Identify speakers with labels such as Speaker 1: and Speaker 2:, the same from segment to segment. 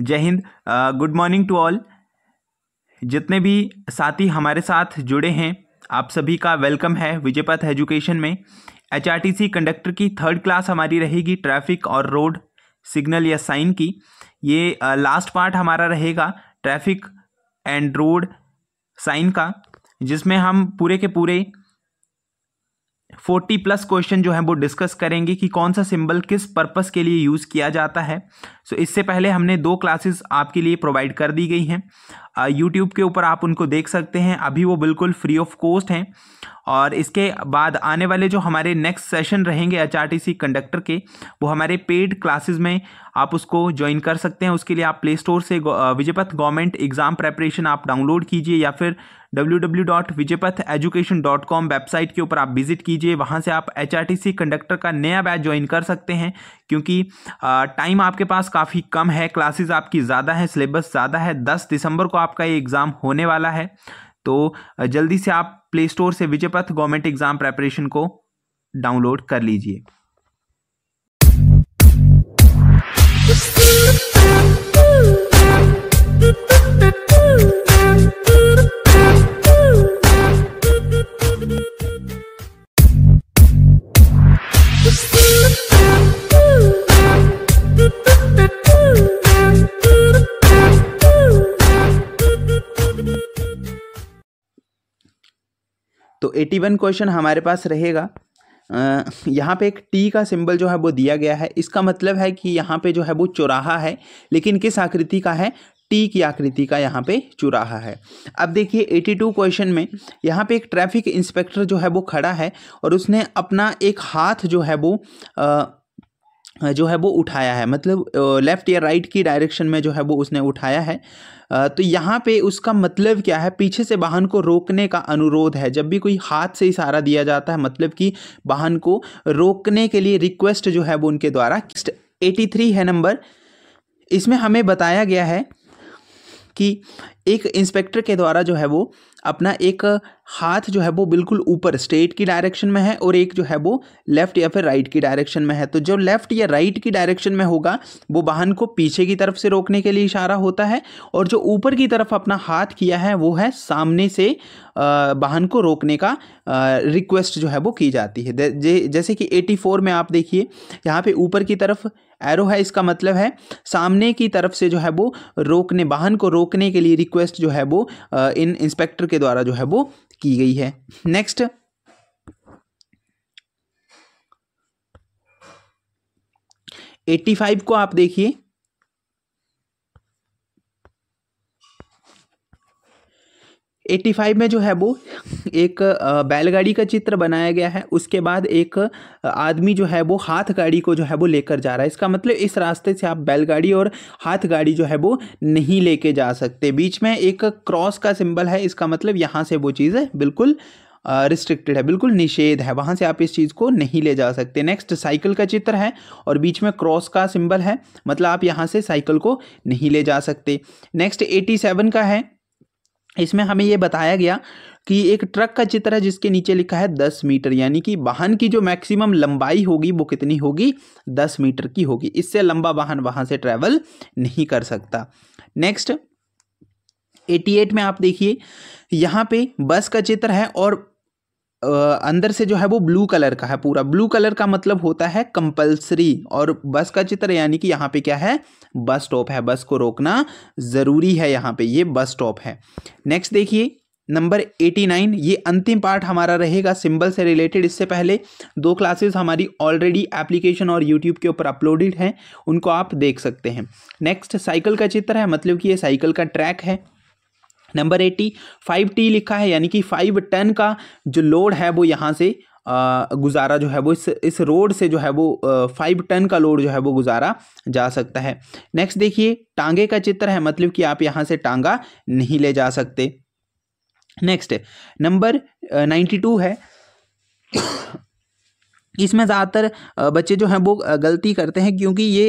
Speaker 1: जय हिंद good morning to all जितने भी साथी हमारे साथ जुड़े हैं आप सभी का वेलकम है विजयपथ एजुकेशन में एचआरटीसी कंडक्टर की थर्ड क्लास हमारी रहेगी ट्रैफिक और रोड सिग्नल या साइन की ये लास्ट पार्ट हमारा रहेगा ट्रैफिक एंड रोड साइन का जिसमें हम पूरे के पूरे फोर्टी प्लस क्वेश्चन जो है वो डिस्कस करेंगे कि कौन सा सिंबल किस पर्पस के लिए यूज़ किया जाता है सो so, इससे पहले हमने दो क्लासेस आपके लिए प्रोवाइड कर दी गई हैं यूट्यूब के ऊपर आप उनको देख सकते हैं अभी वो बिल्कुल फ्री ऑफ कॉस्ट हैं और इसके बाद आने वाले जो हमारे नेक्स्ट सेशन रहेंगे एच कंडक्टर के वो हमारे पेड क्लासेज में आप उसको ज्वाइन कर सकते हैं उसके लिए आप प्ले स्टोर से विजयपथ गवर्नमेंट एग्ज़ाम प्रेपरेशन आप डाउनलोड कीजिए या फिर www.vijaypatheducation.com वेबसाइट के ऊपर आप विजिट कीजिए वहाँ से आप एच कंडक्टर का नया बैच ज्वाइन कर सकते हैं क्योंकि टाइम आपके पास काफ़ी कम है क्लासेस आपकी ज़्यादा है सिलेबस ज़्यादा है दस दिसंबर को आपका ये एग्ज़ाम होने वाला है तो जल्दी से आप प्ले स्टोर से विजयपथ गवर्नमेंट एग्ज़ाम प्रेपरेशन को डाउनलोड कर लीजिए तो एटी वन क्वेश्चन हमारे पास रहेगा यहाँ पे एक टी का सिंबल जो है वो दिया गया है इसका मतलब है कि यहाँ पे जो है वो चौराहा है लेकिन किस आकृति का है टी की आकृति का यहाँ पे चुराहा है अब देखिए 82 क्वेश्चन में यहाँ पे एक ट्रैफिक इंस्पेक्टर जो है वो खड़ा है और उसने अपना एक हाथ जो है वो आ, जो है वो उठाया है मतलब लेफ़्ट या राइट की डायरेक्शन में जो है वो उसने उठाया है तो यहाँ पे उसका मतलब क्या है पीछे से वाहन को रोकने का अनुरोध है जब भी कोई हाथ से इशारा दिया जाता है मतलब कि वाहन को रोकने के लिए रिक्वेस्ट जो है वो उनके द्वारा एटी थ्री है नंबर इसमें हमें बताया गया है कि एक इंस्पेक्टर के द्वारा जो है वो अपना एक हाथ जो है वो बिल्कुल ऊपर स्ट्रेट की डायरेक्शन में है और एक जो है वो लेफ्ट या फिर राइट की डायरेक्शन में है तो जो लेफ्ट या राइट की डायरेक्शन में होगा वो वाहन को पीछे की तरफ से रोकने के लिए इशारा होता है और जो ऊपर की तरफ अपना हाथ किया है वो है सामने से वाहन को रोकने का रिक्वेस्ट जो है वो की जाती है जैसे कि एटी में आप देखिए यहाँ पे ऊपर की तरफ एरो है इसका मतलब है सामने की तरफ से जो है वो रोकने वाहन को रोकने के लिए रिक्वेस्ट रिक्वेस्ट जो है वो इन इंस्पेक्टर के द्वारा जो है वो की गई है नेक्स्ट एट्टी फाइव को आप देखिए 85 में जो है वो एक बैलगाड़ी का चित्र बनाया गया है उसके बाद एक आदमी जो है वो हाथ गाड़ी को जो है वो लेकर जा रहा है इसका मतलब इस रास्ते से आप बैलगाड़ी और हाथ गाड़ी जो है वो नहीं लेके जा सकते बीच में एक क्रॉस का सिंबल है इसका मतलब यहाँ से वो चीज़ है बिल्कुल रिस्ट्रिक्टेड है बिल्कुल निषेध है वहाँ से आप इस चीज़ को नहीं ले जा सकते नेक्स्ट साइकिल का चित्र है और बीच में क्रॉस का सिंबल है मतलब आप यहाँ से साइकिल को नहीं ले जा सकते नेक्स्ट 87 का है इसमें हमें ये बताया गया कि एक ट्रक का चित्र है जिसके नीचे लिखा है दस मीटर यानी कि वाहन की जो मैक्सिमम लंबाई होगी वो कितनी होगी दस मीटर की होगी इससे लंबा वाहन वहाँ से ट्रैवल नहीं कर सकता नेक्स्ट एटी एट में आप देखिए यहाँ पे बस का चित्र है और अंदर से जो है वो ब्लू कलर का है पूरा ब्लू कलर का मतलब होता है कंपलसरी और बस का चित्र यानी कि यहाँ पे क्या है बस स्टॉप है बस को रोकना ज़रूरी है यहाँ पे ये बस स्टॉप है नेक्स्ट देखिए नंबर एटी नाइन ये अंतिम पार्ट हमारा रहेगा सिंबल से रिलेटेड इससे पहले दो क्लासेस हमारी ऑलरेडी एप्लीकेशन और यूट्यूब के ऊपर अपलोडेड हैं उनको आप देख सकते हैं नेक्स्ट साइकिल का चित्र है मतलब कि ये साइकिल का ट्रैक है नंबर एट्टी फाइव टी लिखा है यानी कि फाइव टन का जो लोड है वो यहाँ से गुजारा जो है वो इस इस रोड से जो है वो फाइव टन का लोड जो है वो गुजारा जा सकता है नेक्स्ट देखिए टांगे का चित्र है मतलब कि आप यहाँ से टांगा नहीं ले जा सकते नेक्स्ट नंबर नाइन्टी टू है इसमें ज़्यादातर बच्चे जो हैं वो गलती करते हैं क्योंकि ये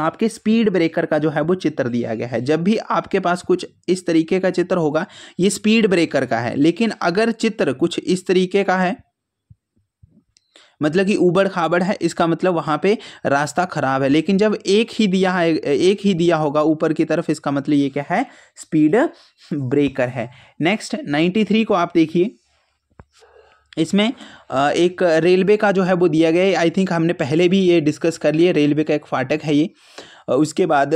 Speaker 1: आपके स्पीड ब्रेकर का जो है वो चित्र दिया गया है जब भी आपके पास कुछ इस तरीके का चित्र होगा ये स्पीड ब्रेकर का है लेकिन अगर चित्र कुछ इस तरीके का है मतलब कि उबड़ खाबड़ है इसका मतलब वहाँ पे रास्ता खराब है लेकिन जब एक ही दिया है एक ही दिया होगा ऊपर की तरफ इसका मतलब ये क्या है स्पीड ब्रेकर है नेक्स्ट नाइन्टी थ्री को आप देखिए इसमें एक रेलवे का जो है वो दिया गया है आई थिंक हमने पहले भी ये डिस्कस कर लिए रेलवे का एक फाटक है ये उसके बाद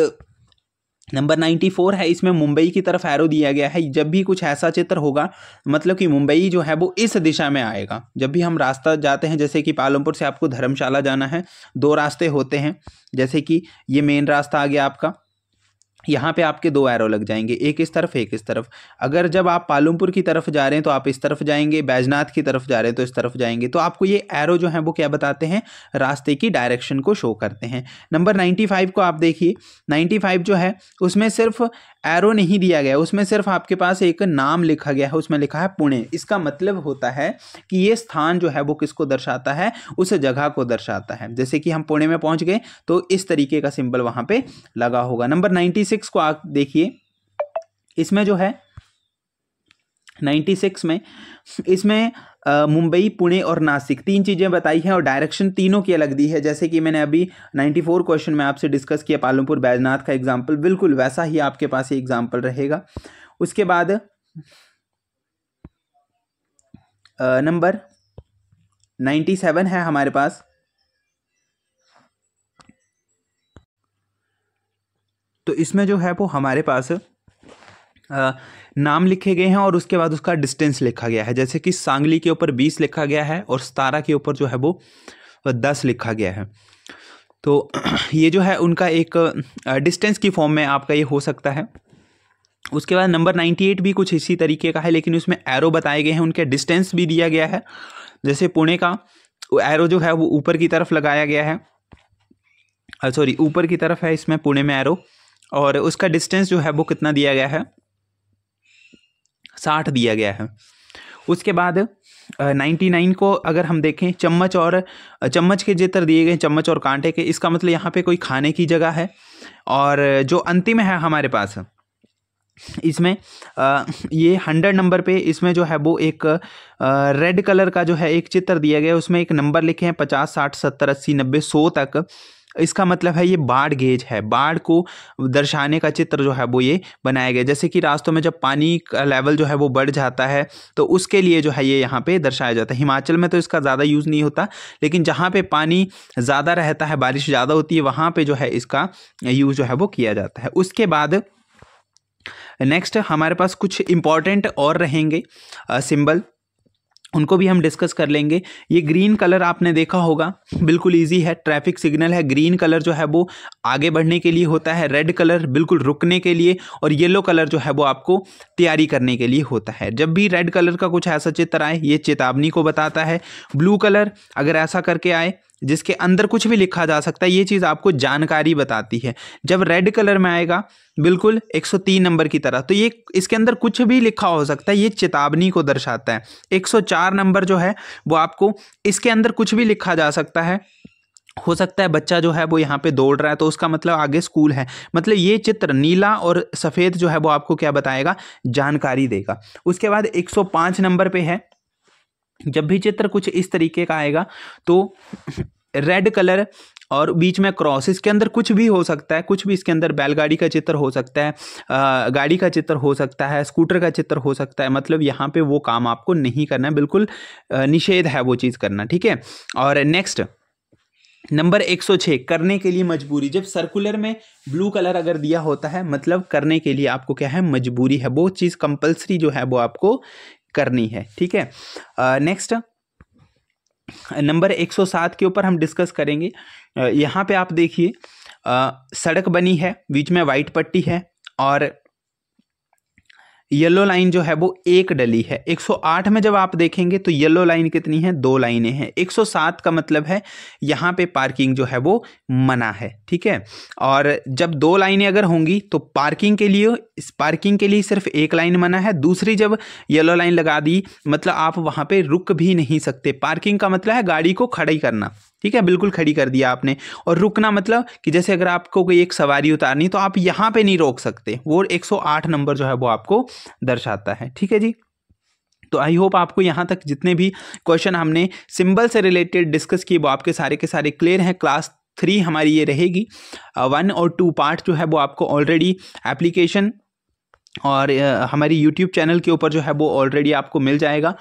Speaker 1: नंबर नाइन्टी फोर है इसमें मुंबई की तरफ एरो दिया गया है जब भी कुछ ऐसा चित्र होगा मतलब कि मुंबई जो है वो इस दिशा में आएगा जब भी हम रास्ता जाते हैं जैसे कि पालमपुर से आपको धर्मशाला जाना है दो रास्ते होते हैं जैसे कि ये मेन रास्ता आ गया आपका यहाँ पे आपके दो एरो लग जाएंगे एक इस तरफ एक इस तरफ अगर जब आप पालमपुर की तरफ जा रहे हैं तो आप इस तरफ जाएंगे बैजनाथ की तरफ जा रहे हैं तो इस तरफ जाएंगे तो आपको ये एरो जो है वो क्या बताते हैं रास्ते की डायरेक्शन को शो करते हैं नंबर नाइन्टी फाइव को आप देखिए नाइन्टी फाइव जो है उसमें सिर्फ एरो नहीं दिया गया उसमें सिर्फ आपके पास एक नाम लिखा गया है उसमें लिखा है पुणे इसका मतलब होता है कि ये स्थान जो है वो किसको दर्शाता है उस जगह को दर्शाता है जैसे कि हम पुणे में पहुँच गए तो इस तरीके का सिंबल वहाँ पे लगा होगा नंबर नाइन्टी सिक्स को आप देखिए इसमें जो है नाइन्टी सिक्स में इसमें मुंबई पुणे और नासिक तीन चीज़ें बताई हैं और डायरेक्शन तीनों की अलग दी है जैसे कि मैंने अभी फोर क्वेश्चन में आपसे डिस्कस किया पालमपुर बैजनाथ का एग्जाम्पल बिल्कुल वैसा ही आपके पास ये एग्जाम्पल रहेगा उसके बाद नंबर नाइन्टी सेवन है हमारे पास तो इसमें जो है वो हमारे पास नाम लिखे गए हैं और उसके बाद उसका डिस्टेंस लिखा गया है जैसे कि सांगली के ऊपर बीस लिखा गया है और सतारा के ऊपर जो है वो दस लिखा गया है तो ये जो है उनका एक डिस्टेंस की फॉर्म में आपका ये हो सकता है उसके बाद नंबर नाइन्टी एट भी कुछ इसी तरीके का है लेकिन उसमें एरो बताए गए हैं उनके डिस्टेंस भी दिया गया है जैसे पुणे का एरो जो है वो ऊपर की तरफ लगाया गया है सॉरी ऊपर की तरफ है इसमें पुणे में एरो और उसका डिस्टेंस जो है वो कितना दिया गया है साठ दिया गया है उसके बाद नाइन्टी नाइन को अगर हम देखें चम्मच और चम्मच के जितर दिए गए चम्मच और कांटे के इसका मतलब यहाँ पे कोई खाने की जगह है और जो अंतिम है हमारे पास इसमें ये हंड्रेड नंबर पे इसमें जो है वो एक रेड कलर का जो है एक चित्र दिया गया है उसमें एक नंबर लिखे हैं पचास साठ सत्तर अस्सी नब्बे सौ तक इसका मतलब है ये बाढ़ गेज है बाढ़ को दर्शाने का चित्र जो है वो ये बनाया गया जैसे कि रास्तों में जब पानी का लेवल जो है वो बढ़ जाता है तो उसके लिए जो है ये यहाँ पे दर्शाया जाता है हिमाचल में तो इसका ज़्यादा यूज़ नहीं होता लेकिन जहाँ पे पानी ज़्यादा रहता है बारिश ज़्यादा होती है वहाँ पर जो है इसका यूज़ जो है वो किया जाता है उसके बाद नेक्स्ट हमारे पास कुछ इम्पॉर्टेंट और रहेंगे सिंबल उनको भी हम डिस्कस कर लेंगे ये ग्रीन कलर आपने देखा होगा बिल्कुल इजी है ट्रैफिक सिग्नल है ग्रीन कलर जो है वो आगे बढ़ने के लिए होता है रेड कलर बिल्कुल रुकने के लिए और येलो कलर जो है वो आपको तैयारी करने के लिए होता है जब भी रेड कलर का कुछ ऐसा चित्र आए ये चेतावनी को बताता है ब्लू कलर अगर ऐसा करके आए जिसके अंदर कुछ भी लिखा जा सकता है ये चीज़ आपको जानकारी बताती है जब रेड कलर में आएगा बिल्कुल 103 नंबर की तरह तो ये इसके अंदर कुछ भी लिखा हो सकता है ये चेतावनी को दर्शाता है 104 नंबर जो है वो आपको इसके अंदर कुछ भी लिखा जा सकता है हो सकता है बच्चा जो है वो यहाँ पे दौड़ रहा है तो उसका मतलब आगे स्कूल है मतलब ये चित्र नीला और सफ़ेद जो है वो आपको क्या बताएगा जानकारी देगा उसके बाद एक नंबर पे है जब भी चित्र कुछ इस तरीके का आएगा तो रेड कलर और बीच में क्रॉस इसके अंदर कुछ भी हो सकता है कुछ भी इसके अंदर बैलगाड़ी का चित्र हो सकता है गाड़ी का चित्र हो सकता है स्कूटर का चित्र हो सकता है मतलब यहाँ पे वो काम आपको नहीं करना है बिल्कुल निषेध है वो चीज़ करना ठीक है और नेक्स्ट नंबर 106 करने के लिए मजबूरी जब सर्कुलर में ब्लू कलर अगर दिया होता है मतलब करने के लिए आपको क्या है मजबूरी है वो चीज़ कंपल्सरी जो है वो आपको करनी है ठीक है नेक्स्ट uh, नंबर 107 के ऊपर हम डिस्कस करेंगे यहाँ पे आप देखिए सड़क बनी है बीच में वाइट पट्टी है और येलो लाइन जो है वो एक डली है 108 में जब आप देखेंगे तो येलो लाइन कितनी है दो लाइनें हैं 107 का मतलब है यहाँ पे पार्किंग जो है वो मना है ठीक है और जब दो लाइनें अगर होंगी तो पार्किंग के लिए इस पार्किंग के लिए सिर्फ एक लाइन मना है दूसरी जब येलो लाइन लगा दी मतलब आप वहाँ पर रुक भी नहीं सकते पार्किंग का मतलब है गाड़ी को ही करना ठीक है बिल्कुल खड़ी कर दिया आपने और रुकना मतलब कि जैसे अगर आपको कोई एक सवारी उतारनी तो आप यहाँ पे नहीं रोक सकते वो 108 नंबर जो है वो आपको दर्शाता है ठीक है जी तो आई होप आपको यहाँ तक जितने भी क्वेश्चन हमने सिंबल से रिलेटेड डिस्कस किए वो आपके सारे के सारे क्लियर हैं क्लास थ्री हमारी ये रहेगी वन और टू पार्ट जो है वो आपको ऑलरेडी एप्लीकेशन और हमारी YouTube चैनल के ऊपर जो है वो ऑलरेडी आपको मिल जाएगा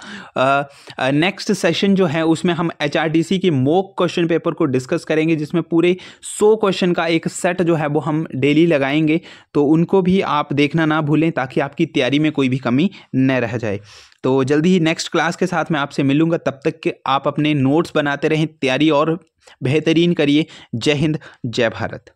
Speaker 1: नेक्स्ट सेशन जो है उसमें हम एच आर सी की मोक क्वेश्चन पेपर को डिस्कस करेंगे जिसमें पूरे 100 क्वेश्चन का एक सेट जो है वो हम डेली लगाएंगे तो उनको भी आप देखना ना भूलें ताकि आपकी तैयारी में कोई भी कमी न रह जाए तो जल्दी ही नेक्स्ट क्लास के साथ मैं आपसे मिलूँगा तब तक के आप अपने नोट्स बनाते रहें तैयारी और बेहतरीन करिए जय हिंद जय भारत